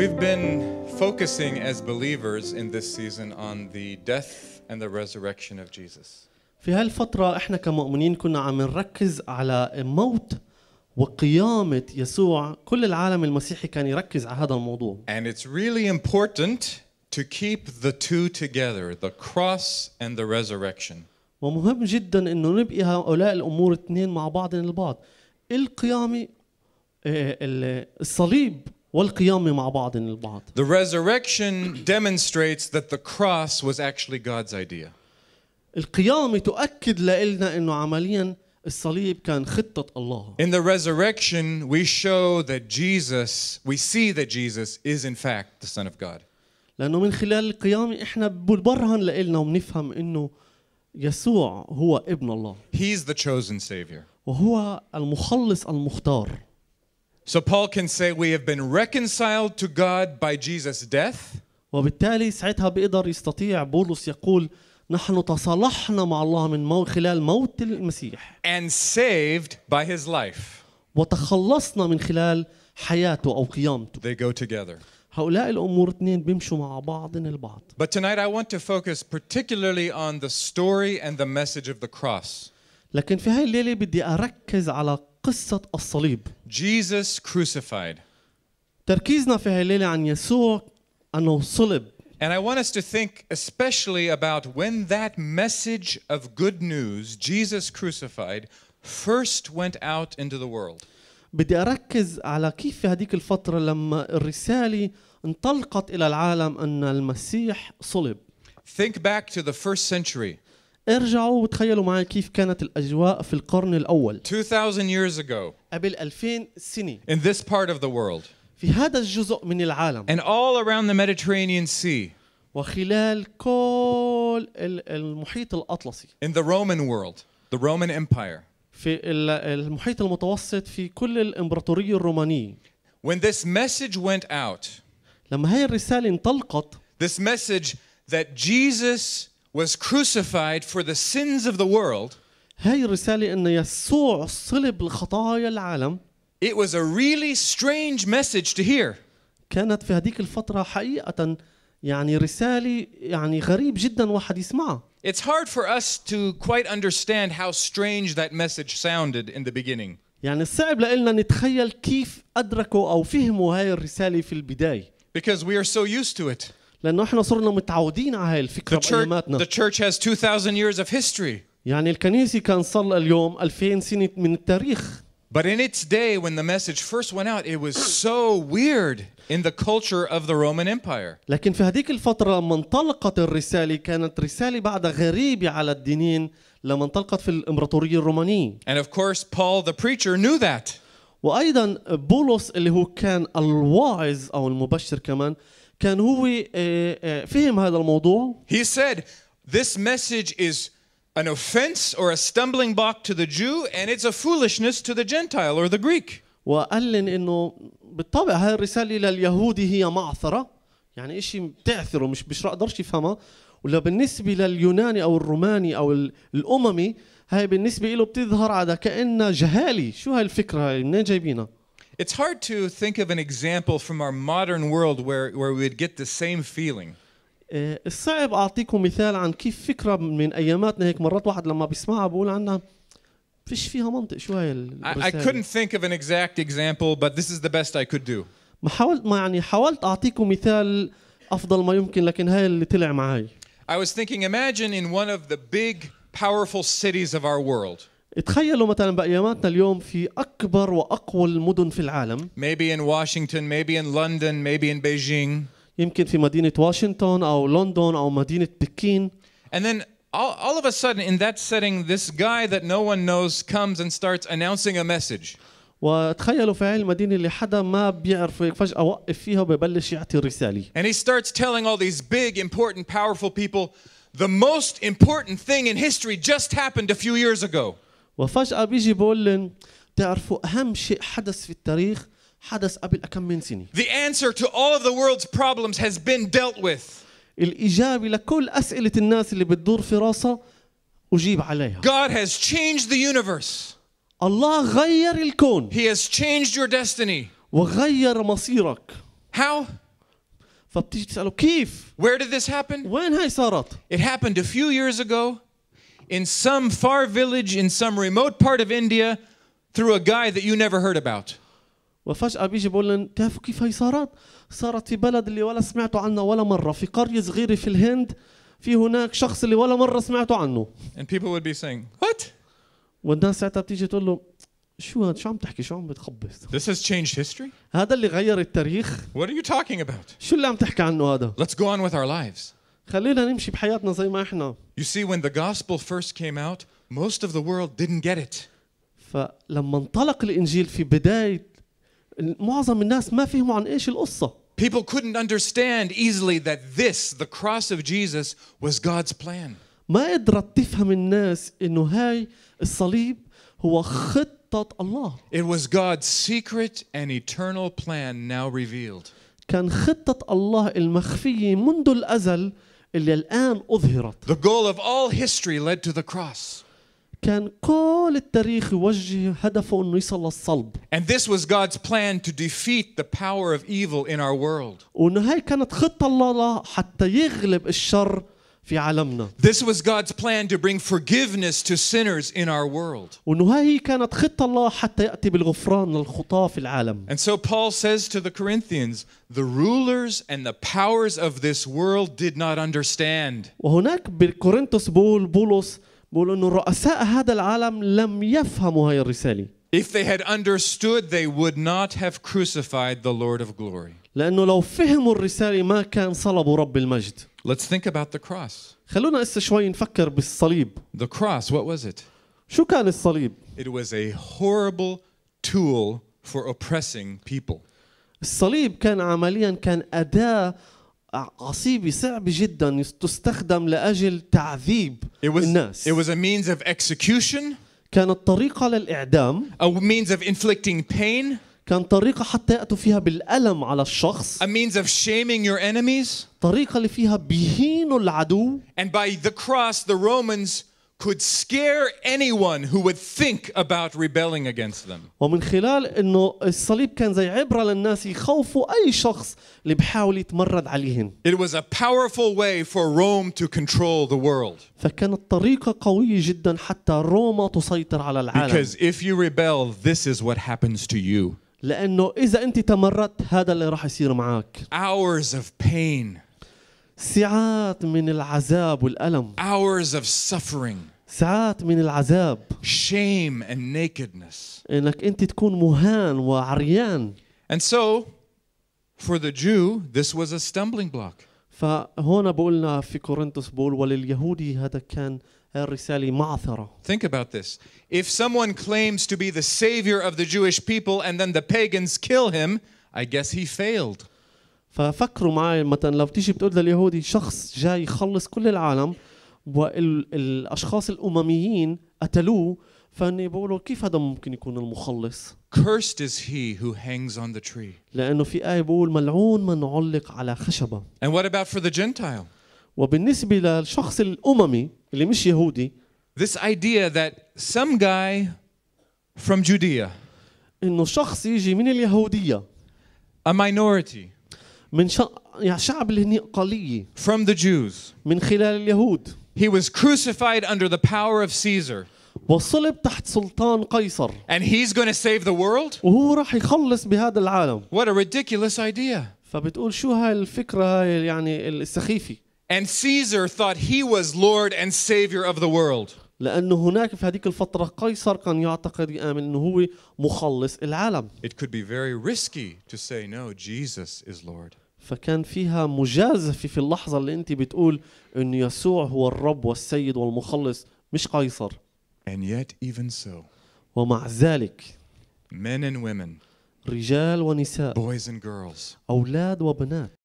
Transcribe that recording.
We've been focusing as believers in this season on the death and the resurrection of Jesus. في هالفترة احنا كمؤمنين كنا عم نركز على موت وقيامة يسوع كل العالم المسيحي كان يركز على هذا الموضوع. And it's really important to keep the two together, the cross and the resurrection. ومهم جدا انه نبقي هؤلاء الامور الاثنين مع بعض البعض. القيامة الصليب والقيام مع بعض البعض. The resurrection demonstrates that the cross was actually God's idea. القيامة تؤكد لنا إنه عمليا الصليب كان خطة الله. In the resurrection we show that Jesus, we see that Jesus is in fact the Son of God. لأنه من خلال القيامة إحنا بنبرهن لإلنا وبنفهم إنه يسوع هو ابن الله. He's the chosen savior. وهو المخلص المختار. So Paul can say we have been reconciled to God by Jesus' death. وبالتالي ساعتها بيقدر يستطيع بولس يقول نحن تصالحنا مع الله من مو خلال موت المسيح. And saved by his life. وتخلصنا من خلال حياته أو قيامته. They go together. هؤلاء الامور اثنين بيمشوا مع بعضن البعض. But tonight I want to focus particularly on the story and the message of the cross. لكن في هاي الليله بدي اركز على قصة الصليب. Jesus crucified. تركيزنا في هالليلة عن يسوع أنه صلب. And I want us to think especially about when that message of good news, Jesus crucified, first went out into the world. بدي أركز على كيف في هذيك الفترة لما الرسالة انطلقت إلى العالم أن المسيح صلب. Think back to the first century. ارجعوا وتخيلوا معي كيف كانت الأجواء في القرن الأول 2000 years ago قبل 2000 سنة in this part of the world في هذا الجزء من العالم and all around the Mediterranean Sea وخلال كل المحيط الأطلسي in the Roman world the Roman Empire في المحيط المتوسط في كل الإمبراطورية الرومانية when this message went out لما هي الرسالة انطلقت this message that Jesus was crucified for the sins of the world هاي الرسالة أن يسوع صلب لخطايا العالم It was a really strange message to hear. كانت في هذيك الفترة حقيقة يعني رسالة يعني غريب جدا واحد يسمعها. It's hard for us to quite understand how strange that message sounded in the beginning. يعني صعب لنا نتخيل كيف أدركوا أو فهموا هاي الرسالة في البداية. Because we are so used to it. لانه احنا صرنا متعودين على هاي الفكره the the church has 2000 years of history يعني الكنيسه كان صار اليوم 2000 سنه من التاريخ But in its day, when the message first went out, it was so weird in the culture of the Roman Empire. لكن في هذيك الفترة لما انطلقت الرسالة كانت رسالة بعد غريبة على الدينين لما انطلقت في الإمبراطورية الرومانية. And of course, Paul the preacher knew that. وأيضا بولس اللي هو كان الواعظ أو المبشر كمان كان هو آه، آه، فهم هذا الموضوع. He said this message is an offense or a stumbling block to the Jew and it's a foolishness to the Gentile or the Greek. وقال إنه بالطبع هاي الرسالة لليهودي هي معثرة يعني إشي بتعثره مش مش بقدرش يفهمها ولا بالنسبة لليوناني أو الروماني أو الأممي هاي بالنسبة له بتظهر على كأنها جهالي شو هاي الفكرة هاي منين جايبينها؟ It's hard to think of an example from our modern world where, where we would get the same feeling. Uh, الصعب اعطيكم مثال عن كيف فكره من اياماتنا هيك مرات واحد لما بيسمعها بقول عنها فيش فيها منطق شو هاي I, I couldn't think of an exact example but this is the best I could do. ما حاولت ما يعني حاولت اعطيكم مثال افضل ما يمكن لكن هاي اللي طلع معي. I was thinking imagine in one of the big powerful cities of our world. تخيلوا مثلا باياماتنا اليوم في اكبر واقوى المدن في العالم maybe in Washington maybe in London maybe in Beijing يمكن في مدينة واشنطن او لندن او مدينة بكين and then all, all of a sudden in that setting this guy that no one knows comes and starts announcing a message وتخيلوا في هاي المدينة اللي حدا ما بيعرف فجأة وقف فيها وبيبلش يعطي الرسالة. And he starts telling all these big, important, powerful people, the most important thing in history just happened a few years ago. وفجأة بيجي بقول لهم تعرفوا أهم شيء حدث في التاريخ حدث قبل كم من سنة. The answer to all of the world's problems has been dealt with. الإجابة لكل أسئلة الناس اللي بتدور في راسها أجيب عليها. God has changed the universe. الله غير الكون. He has changed your destiny. وغير مصيرك. How? فبتيجي تسأله كيف؟ Where did this happen? وين هاي صارت؟ It happened a few years ago. in some far village in some remote part of India through a guy that you never heard about. وفجأة بيجي بقول لهم تعرفوا كيف هي صارت؟ صارت في بلد اللي ولا سمعتوا عنه ولا مرة، في قرية صغيرة في الهند في هناك شخص اللي ولا مرة سمعتوا عنه. And people would be saying, what? والناس ساعتها بتيجي تقول له شو هاد شو عم تحكي شو عم بتخبص This has changed history هذا اللي غير التاريخ What are you talking about شو اللي عم تحكي عنه هذا Let's go on with our lives خلينا نمشي بحياتنا زي ما احنا. You see when the gospel first came out, most of the world didn't get it. فلما انطلق الانجيل في بدايه معظم الناس ما فهموا عن ايش القصه. People couldn't understand easily that this, the cross of Jesus, was God's plan. ما قدرت تفهم الناس انه هاي الصليب هو خطة الله. It was God's secret and eternal plan now revealed. كان خطة الله المخفية منذ الأزل اللي الآن أظهرت. The goal of all history led to the cross. كان كل التاريخ يوجه هدفه انه يصل للصلب. And this was God's plan to defeat the power of evil in our world. وانه هي كانت خطة الله حتى يغلب الشر في عالمنا. This was God's plan to bring forgiveness to sinners in our world. وانه هي كانت خطة الله حتى يأتي بالغفران للخطاة في العالم. And so Paul says to the Corinthians, the rulers and the powers of this world did not understand. وهناك بالكورنثوس بول بولس بيقول انه رؤساء هذا العالم لم يفهموا هاي الرسالة. If they had understood, they would not have crucified the Lord of glory. لأنه لو فهموا الرسالة ما كان صلبوا رب المجد. Let's think about the cross. خلونا هسه شوي نفكر بالصليب. The cross, what was it? شو كان الصليب؟ It was a horrible tool for oppressing people. الصليب كان عمليا كان أداة عصيبة صعبة جدا تستخدم لأجل تعذيب it was, الناس. It was a means of execution. كانت طريقة للإعدام. A means of inflicting pain. كان طريقة حتى يأتوا فيها بالألم على الشخص. A means of shaming your enemies. طريقة اللي فيها بيهينوا العدو. And by the cross the Romans could scare anyone who would think about rebelling against them. ومن خلال انه الصليب كان زي عبره للناس يخوفوا اي شخص اللي بحاول يتمرد عليهم. It was a powerful way for Rome to control the world. فكانت طريقه قويه جدا حتى روما تسيطر على العالم. Because if you rebel this is what happens to you. لانه اذا انت تمردت هذا اللي راح يصير معك hours of pain ساعات من العذاب والالم hours of suffering ساعات من العذاب shame and nakedness انك انت تكون مهان وعريان and so for the Jew this was a stumbling block فهون بقولنا في كورنثوس بقول ولليهودي هذا كان الرسالة معثرة. Think about this. If someone claims to be the savior of the Jewish people and then the pagans kill him, I guess he failed. ففكروا معي مثلا لو بتيجي بتقول لليهودي شخص جاي يخلص كل العالم والاشخاص الامميين قتلوه فاني بقولوا كيف هذا ممكن يكون المخلص؟ Cursed is he who hangs on the tree. لأنه في آية بقول ملعون من علق على خشبة. And what about for the Gentile? وبالنسبة للشخص الأممي اللي مش يهودي this idea that some guy from Judea إنه شخص يجي من اليهودية a minority من ش... يعني شعب اللي هن قلية from the Jews من خلال اليهود he was crucified under the power of Caesar وصلب تحت سلطان قيصر and he's going to save the world وهو راح يخلص بهذا العالم what a ridiculous idea فبتقول شو هاي الفكرة هاي يعني السخيفة and Caesar thought he was Lord and Savior of the world. لأنه هناك في هذيك الفترة قيصر كان يعتقد يآمن أنه هو مخلص العالم. It could be very risky to say no, Jesus is Lord. فكان فيها مجازفة في اللحظة اللي أنت بتقول ان يسوع هو الرب والسيد والمخلص مش قيصر. And yet even so. ومع ذلك. Men and women. رجال ونساء. Boys and girls. أولاد وبنات.